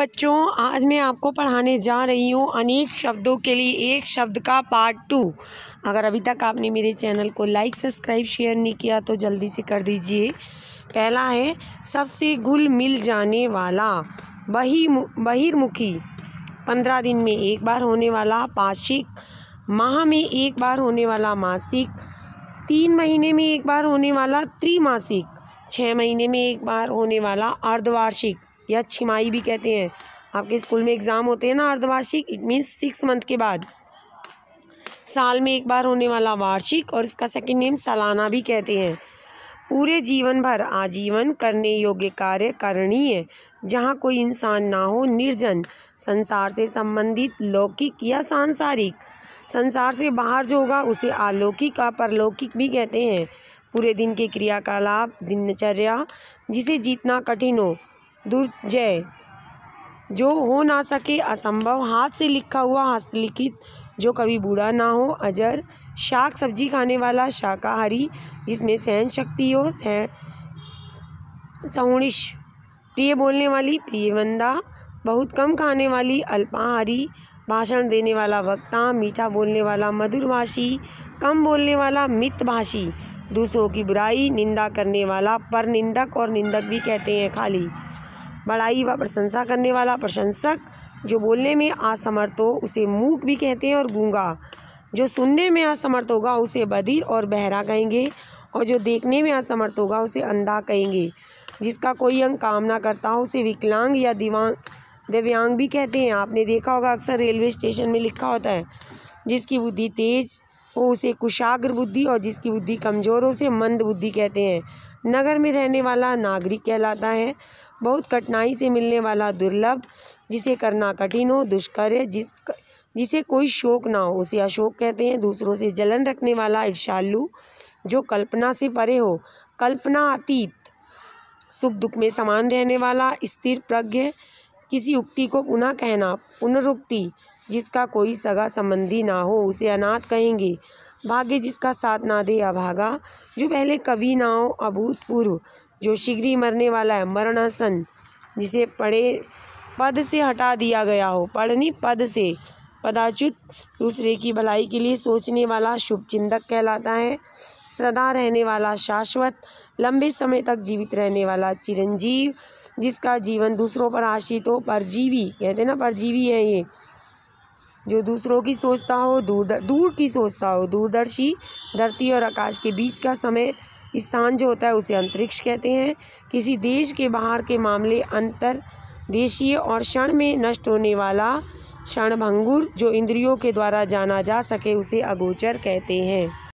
बच्चों आज मैं आपको पढ़ाने जा रही हूँ अनेक शब्दों के लिए एक शब्द का पार्ट टू अगर अभी तक आपने मेरे चैनल को लाइक सब्सक्राइब शेयर नहीं किया तो जल्दी से कर दीजिए पहला है सबसे गुल मिल जाने वाला बही बहिर्मुखी पंद्रह दिन में एक बार होने वाला पाशिक माह में एक बार होने वाला मासिक तीन महीने में एक बार होने वाला त्रिमासिक छः महीने में एक बार होने वाला अर्धवार्षिक या छिमाई भी कहते हैं आपके स्कूल में एग्ज़ाम होते हैं ना अर्धवार्षिक इट मीन्स सिक्स मंथ के बाद साल में एक बार होने वाला वार्षिक और इसका सेकंड नेम सालाना भी कहते हैं पूरे जीवन भर आजीवन करने योग्य कार्य करणीय जहाँ कोई इंसान ना हो निर्जन संसार से संबंधित लौकिक या सांसारिक संसार से बाहर जो होगा उसे अलौकिक या परलौकिक भी कहते हैं पूरे दिन के क्रियाकलाप दिनचर्या जिसे जीतना कठिन हो दुर्जय जो हो ना सके असंभव हाथ से लिखा हुआ हस्तलिखित जो कभी बूढ़ा ना हो अजर शाक सब्जी खाने वाला शाकाहारी जिसमें सहन शक्ति हो सह सौणिश प्रिय बोलने वाली प्रिय वंदा बहुत कम खाने वाली अल्पाहारी भाषण देने वाला वक्ता मीठा बोलने वाला मधुरभाषी कम बोलने वाला मितभाषी दूसरों की बुराई निंदा करने वाला पर निंदक और निंदक भी कहते हैं खाली बड़ाई व प्रशंसा करने वाला प्रशंसक जो बोलने में असमर्थ हो उसे मूक भी कहते हैं और गूंगा जो सुनने में असमर्थ होगा उसे बधिर और बहरा कहेंगे और जो देखने में असमर्थ होगा उसे अंधा कहेंगे जिसका कोई अंग काम ना करता हो उसे विकलांग या दिवांग दिव्यांग भी कहते हैं आपने देखा होगा अक्सर रेलवे स्टेशन में लिखा होता है जिसकी बुद्धि तेज हो उसे कुशाग्र बुद्धि और जिसकी बुद्धि कमज़ोर हो उसे मंद बुद्धि कहते हैं नगर में रहने वाला नागरिक कहलाता है बहुत कठिनाई से मिलने वाला दुर्लभ जिसे करना कठिन हो दुष्कर जिस जिसे कोई शोक ना हो उसे अशोक कहते हैं दूसरों से जलन रखने वाला ईर्षालु जो कल्पना से परे हो कल्पना अतीत सुख दुख में समान रहने वाला स्थिर प्रज्ञ किसी उक्ति को पुनः कहना पुनरुक्ति जिसका कोई सगा संबंधी ना हो उसे अनाथ कहेंगे भाग्य जिसका साथ ना दे अभागा जो पहले कवि ना हो अभूतपूर्व जो शीघ्र ही मरने वाला है मरणासन जिसे पढ़े पद से हटा दिया गया हो पढ़नी पद से पदाच्युत दूसरे की भलाई के लिए सोचने वाला शुभ चिंतक कहलाता है सदा रहने वाला शाश्वत लंबे समय तक जीवित रहने वाला चिरंजीव जिसका जीवन दूसरों पर आश्रित हो परजीवी कहते ना परजीवी है ये जो दूसरों की सोचता हो दूर दूर की सोचता हो दूरदर्शी धरती और आकाश के बीच का समय स्थान जो होता है उसे अंतरिक्ष कहते हैं किसी देश के बाहर के मामले अंतर देशीय और क्षण में नष्ट होने वाला क्षणभंगुर जो इंद्रियों के द्वारा जाना जा सके उसे अगोचर कहते हैं